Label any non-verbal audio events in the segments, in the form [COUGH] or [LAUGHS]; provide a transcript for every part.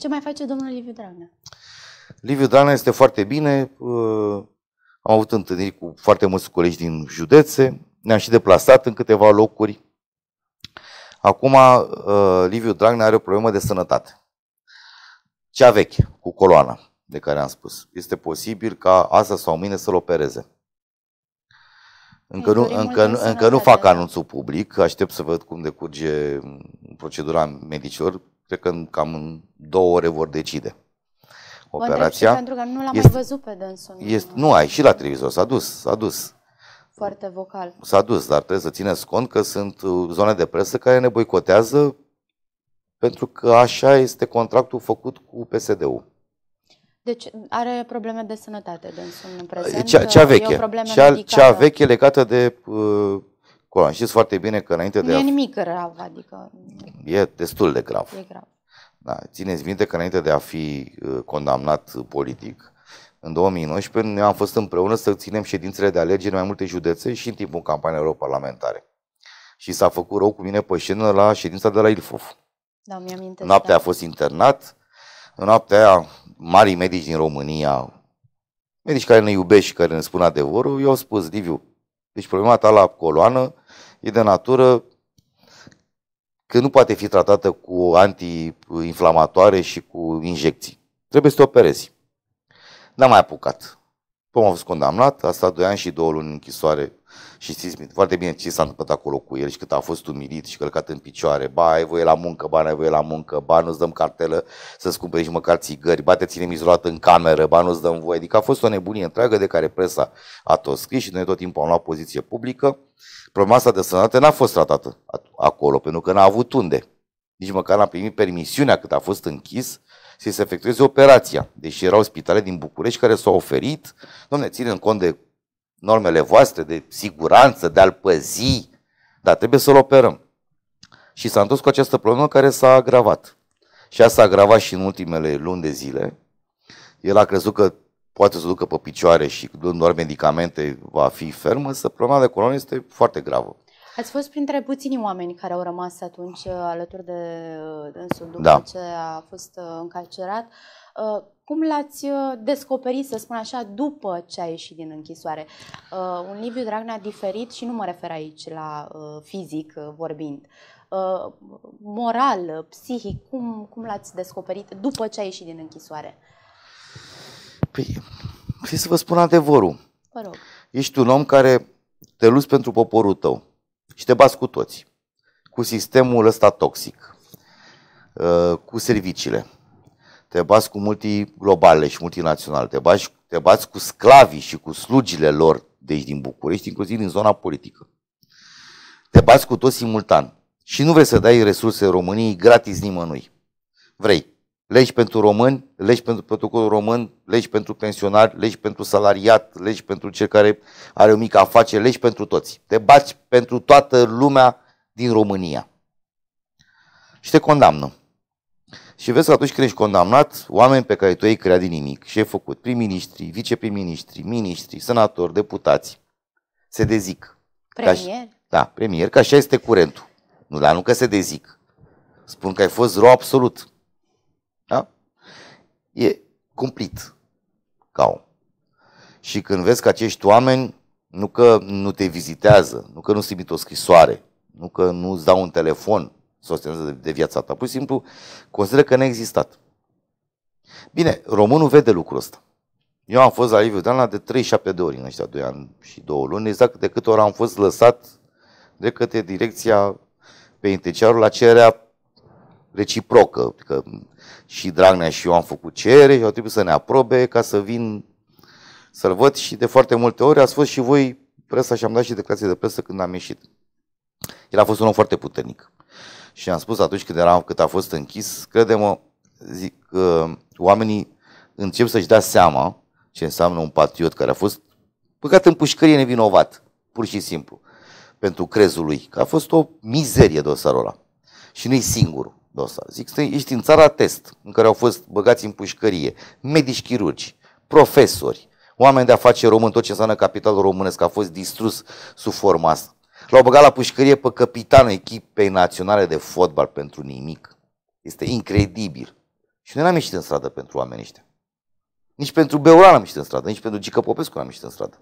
Ce mai face domnul Liviu Dragnea? Liviu Dragnea este foarte bine. Uh, am avut întâlniri cu foarte mulți colegi din județe. Ne-am și deplasat în câteva locuri. Acum, uh, Liviu Dragnea are o problemă de sănătate. Cea veche, cu coloana de care am spus. Este posibil ca asta sau mine să-l opereze. Încă nu, încă, nu, încă nu fac da. anunțul public, aștept să văd cum decurge procedura medicilor cred că cam în două ore vor decide operația. Pentru că nu l-am mai văzut pe dânsul. Este, nu ai, și la televizor, s-a dus, s-a dus. Foarte vocal. S-a dus, dar trebuie să țineți cont că sunt uh, zone de presă care ne boicotează pentru că așa este contractul făcut cu PSD-ul. Deci are probleme de sănătate dânsul în prezent? Cea, cea veche. cea, cea veche legată de uh, Colan. Știți foarte bine că înainte nu de... Nu e a... nimic grav, adică... E destul de grav. E grav. Da, țineți minte că înainte de a fi uh, condamnat uh, politic, în 2019 noi am fost împreună să ținem ședințele de alegeri în mai multe județe și în timpul campaniei europarlamentare. Și s-a făcut rău cu mine pe scenă la ședința de la Ilfov. Da, mi-am Noaptea da. a fost internat, în noaptea aia, marii medici din România, medici care ne iubesc și care ne spun adevărul, eu au spus, diviu, deci problema ta la coloană e de natură că nu poate fi tratată cu antiinflamatoare și cu injecții. Trebuie să te operezi. N-am mai apucat. Pomul păi a fost condamnat, a stat 2 ani și 2 luni în închisoare și știți foarte bine ce s-a întâmplat acolo cu el și cât a fost umilit și călcat în picioare. Ba, ai voie la muncă, ba, ai voie la muncă, ba, nu-ți dăm cartelă să-ți cumperi și măcar țigări, ba, te ținem izolat în cameră, ba, nu-ți dăm voie. Adică a fost o nebunie întreagă de care presa a tot scris și noi tot timpul am luat poziție publică. Problema asta de sănătate n-a fost tratată acolo, pentru că n-a avut unde. Nici măcar n-a primit permisiunea cât a fost închis să se efectueze operația. Deși erau spitale din București care s-au oferit, domne, ținând cont de normele voastre, de siguranță, de a-l păzi, dar trebuie să-l operăm. Și s-a întors cu această problemă care s-a agravat. Și asta s-a agravat și în ultimele luni de zile. El a crezut că poate să ducă pe picioare și dând doar medicamente va fi fermă, însă problema de coloană este foarte gravă. Ați fost printre puținii oameni care au rămas atunci uh, alături de uh, dânsul după da. ce a fost uh, încarcerat. Cum l-ați descoperit, să spun așa, după ce a ieșit din închisoare? Un Liviu Dragnea diferit și nu mă refer aici la fizic vorbind. Moral, psihic, cum, cum l-ați descoperit după ce a ieșit din închisoare? Păi, să vă spun adevărul. Vă rog. Ești un om care te luți pentru poporul tău. Și te bați cu toți. Cu sistemul ăsta toxic, uh, cu serviciile, te bați cu multiglobale și multinaționale, te bați, te bați cu sclavii și cu slugile lor, deci din București, inclusiv din zona politică. Te bați cu toți simultan și nu vrei să dai resurse României gratis nimănui. Vrei legi pentru români, legi pentru protocolul român, legi pentru pensionari, legi pentru salariat, legi pentru cel care are o mică afacere, legi pentru toți. Te baci pentru toată lumea din România. Și te condamnă. Și vezi că atunci când ești condamnat, oameni pe care tu ei creat din nimic și ai făcut prim-ministri, viceprim-ministri, ministri, senatori, deputați, se dezic. Premier? și, da, premier, că așa este curentul. Nu, dar nu că se dezic. Spun că ai fost rău absolut. E cumplit cau. Și când vezi că acești oameni nu că nu te vizitează, nu că nu trimit o scrisoare, nu că nu îți dau un telefon să o de viața ta, pur și simplu consideră că n-a existat. Bine, românul vede lucrul ăsta. Eu am fost la Liviu Dana de 37 de ori în ăștia 2 ani și 2 luni, exact de câte ori am fost lăsat de către direcția pe Intenciarul la cererea reciprocă, că și Dragnea și eu am făcut cere și au trebuit să ne aprobe ca să vin să-l văd și de foarte multe ori ați fost și voi presa și am dat și declarații de presă când am ieșit. El a fost un om foarte puternic și am spus atunci când, eram, cât a fost închis, credem zic, că oamenii încep să-și dea seama ce înseamnă un patriot care a fost păcat în pușcărie nevinovat, pur și simplu, pentru crezul lui, că a fost o mizerie dosarul ăla. Și nu-i singurul dosar. Zic, ești în țara test, în care au fost băgați în pușcărie, medici chirurgi, profesori, oameni de afaceri români, tot ce înseamnă capitalul românesc, a fost distrus sub forma asta. L-au băgat la pușcărie pe capitanul echipei naționale de fotbal pentru nimic. Este incredibil. Și noi n-am ieșit în stradă pentru oamenii ăștia. Nici pentru n am ieșit în stradă, nici pentru Gică Popescu n-am ieșit în stradă.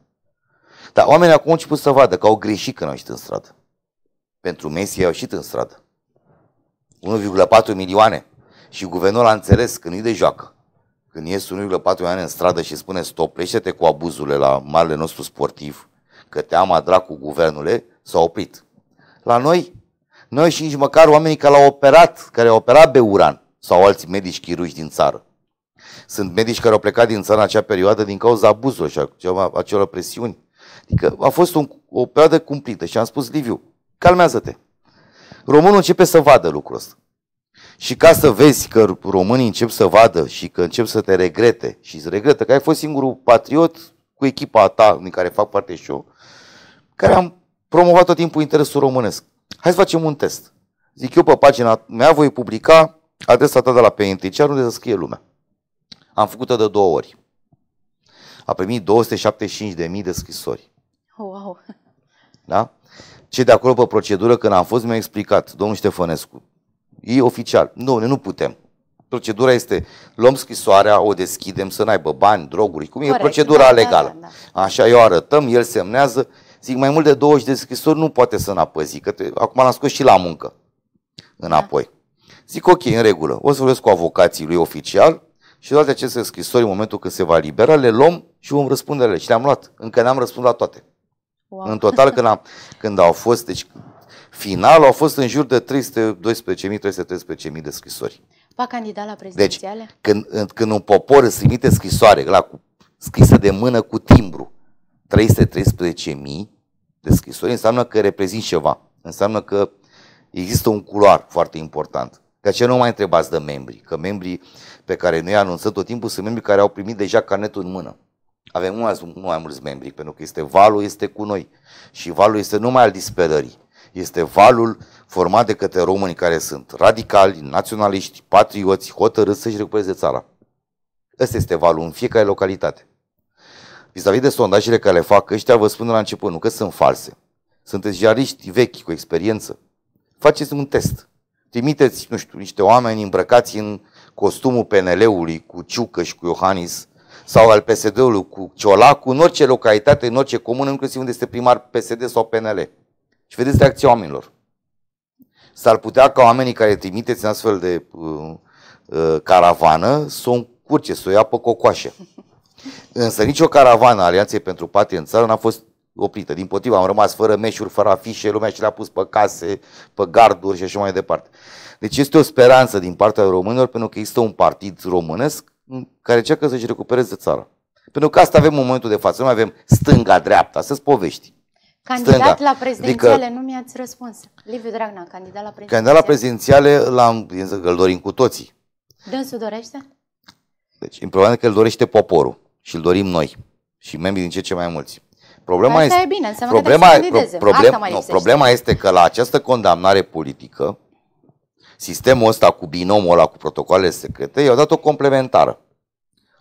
Dar oamenii acum au început să vadă că au greșit că n-au ieșit în stradă. Pentru Messi au ieșit în stradă. 1,4 milioane. Și guvernul a înțeles că nu-i de joacă. Când ies 1,4 milioane în stradă și spune plește te cu abuzurile la marele nostru sportiv, că te ama dracu guvernule, s-a oprit. La noi, noi și nici măcar oamenii care l-au operat, care au operat Beuran sau alți medici chiruși din țară. Sunt medici care au plecat din țară în acea perioadă din cauza abuzului și acelor presiuni. Adică a fost un, o perioadă cumplită și am spus Liviu, calmează-te românul începe să vadă lucrul ăsta. Și ca să vezi că românii încep să vadă și că încep să te regrete și îți regretă că ai fost singurul patriot cu echipa ta, din care fac parte și eu, care am promovat tot timpul interesul românesc. Hai să facem un test. Zic eu pe pagina mea voi publica adresa ta de la PNTCR unde să scrie lumea. Am făcut-o de două ori. A primit 275.000 de scrisori. Wow! Da? Cei de acolo pe procedură, când am fost, mi-au explicat, domnul Ștefănescu, e oficial, nu, nu putem. Procedura este, luăm scrisoarea, o deschidem, să n-aibă bani, droguri, cum e Corect, procedura da, da legală. Da, da. Așa, eu arătăm, el semnează, zic, mai mult de 20 de scrisori nu poate să înapăzi, că te, acum l-am scos și la muncă înapoi. Da. Zic, ok, în regulă, o să vorbesc cu avocații lui oficial și toate aceste scrisori, în momentul când se va libera, le luăm și vom răspunde le Și le-am luat, încă n-am răspuns la toate. Wow. În total, când, am, când au fost, deci finalul au fost în jur de 312.000-313.000 de scrisori. Va candida la deci, prezidențiale? Deci, când, când un popor îți trimite scrisoare, la, cu, scrisă de mână cu timbru, 313.000 de scrisori, înseamnă că reprezint ceva. Înseamnă că există un culoar foarte important. De aceea nu mai întrebați de membri, că membrii pe care noi i-am anunțat tot timpul sunt membri care au primit deja carnetul în mână. Avem nu mai, mai mulți membri, pentru că este valul este cu noi. Și valul este numai al disperării. Este valul format de către români care sunt radicali, naționaliști, patrioți, hotărâți să-și recupereze țara. Ăsta este valul în fiecare localitate. Vis-a-vis de sondajele care le fac ăștia, vă spun de la început, nu că sunt false. Sunteți jariști vechi, cu experiență. Faceți un test. Trimiteți, nu știu, niște oameni îmbrăcați în costumul PNL-ului, cu Ciucă și cu Iohannis, sau al PSD-ului cu Ciolacu, în orice localitate, în orice comună, inclusiv unde este primar PSD sau PNL. Și vedeți reacția oamenilor. S-ar putea ca oamenii care trimiteți în astfel de uh, uh, caravană să o încurce, să o ia pe cocoașă. [LAUGHS] Însă nicio caravană a Alianței pentru Patrie în țară n-a fost oprită. Din potriva, am rămas fără meșuri, fără afișe, lumea și le-a pus pe case, pe garduri și așa mai departe. Deci este o speranță din partea românilor pentru că există un partid românesc care încearcă să-și recupereze țara. Pentru că asta avem în momentul de față. Nu mai avem stânga-dreapta, să-ți povești. Candidat stânga. la adică prezidențiale, adică, nu mi-ați răspuns. Liviu Dragnea, candidat la prezidențiale. Candidat la prezidențiale, l-am, îl dorim cu toții. Dânsul dorește? Deci, în problema că îl dorește poporul și îl dorim noi și membrii din ce ce mai mulți. Problema, asta este, e bine, problema, că pro, problem, nu, problema este că la această condamnare politică, Sistemul ăsta cu binomul ăla, cu protocoalele secrete, i-au dat o complementară.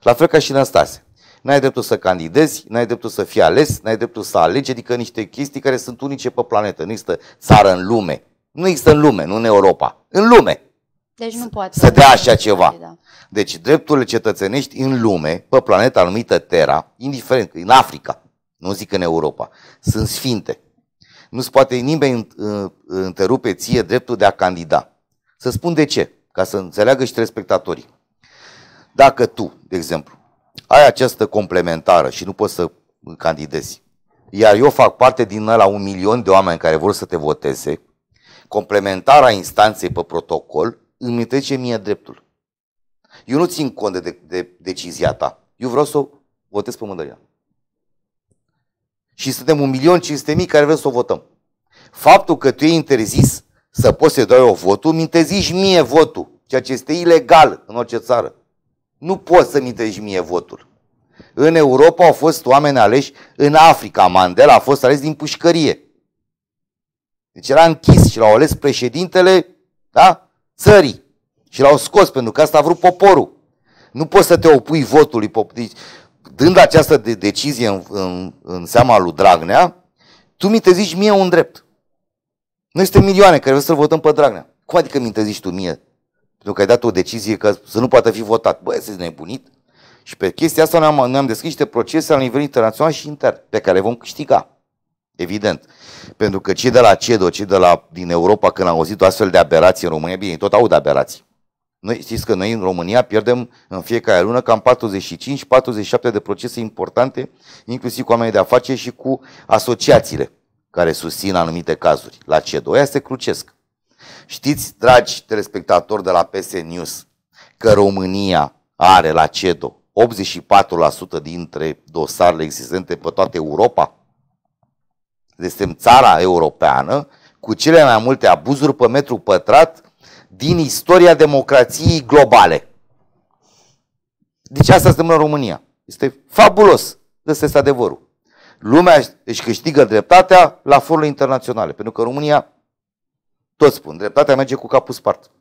La fel ca și Năstase. N-ai dreptul să candidezi, n-ai dreptul să fii ales, n-ai dreptul să alegi, adică niște chestii care sunt unice pe planetă. Nu există țară în lume. Nu există în lume, nu în Europa. În lume. Deci nu poate. Să dea așa ceva. Da. Deci drepturile cetățenești în lume, pe planeta anumită Terra, indiferent, în Africa, nu zic în Europa, sunt sfinte. nu se poate nimeni întrerupe ție dreptul de a candida. Să spun de ce, ca să înțeleagă și telespectatorii. Dacă tu, de exemplu, ai această complementară și nu poți să candidezi, iar eu fac parte din la un milion de oameni care vor să te voteze, complementarea instanței pe protocol îmi trece mie dreptul. Eu nu țin cont de, de, de decizia ta. Eu vreau să o votez pe mândăria. Și suntem un milion cinci mii care vrem să o votăm. Faptul că tu e interzis să poți să dai o votul, minteziști mie votul, ceea ce este ilegal în orice țară. Nu poți să mintești mie votul. În Europa au fost oameni aleși, în Africa Mandela a fost ales din pușcărie. Deci era închis și l-au ales președintele da, țării și l-au scos pentru că asta a vrut poporul. Nu poți să te opui votului. Deci, dând această de decizie în, în, în seama lui Dragnea, tu mi te zici mie un drept. Noi suntem milioane care vreau să-l votăm pe Dragnea. Cum adică mi zici tu mie? Pentru că ai dat o decizie că să nu poată fi votat. Băi, sunteți nebunit? Și pe chestia asta ne-am, ne-am deschis niște procese la nivel internațional și intern, pe care le vom câștiga. Evident. Pentru că cei de la CEDO, cei de la, din Europa, când au auzit o astfel de aberații în România, bine, tot aud aberații. Noi, știți că noi în România pierdem în fiecare lună cam 45-47 de procese importante, inclusiv cu oamenii de afaceri și cu asociațiile care susțin anumite cazuri. La CEDO, ea se crucesc. Știți, dragi telespectatori de la PS News, că România are la CEDO 84% dintre dosarele existente pe toată Europa? Deci suntem țara europeană cu cele mai multe abuzuri pe metru pătrat din istoria democrației globale. Deci asta se în România. Este fabulos. Ăsta este adevărul lumea își câștigă dreptatea la forurile internaționale, pentru că România, toți spun, dreptatea merge cu capul spart.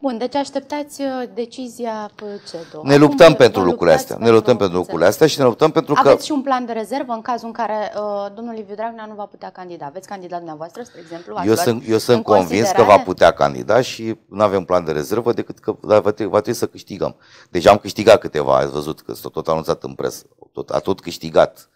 Bun, deci așteptați uh, decizia uh, CEDO. Ne luptăm Acum, pentru lucrurile astea. Ne luptăm pentru lucrurile astea și ne luptăm pentru Aveți că... Aveți și un plan de rezervă în cazul în care uh, domnul Liviu Dragnea nu va putea candida. Aveți candidat dumneavoastră, spre exemplu? Eu sunt, eu sunt convins că va putea candida și nu avem plan de rezervă decât că va trebui, va trebui să câștigăm. Deja am câștigat câteva, ați văzut că s-a tot anunțat în presă. Tot, a tot câștigat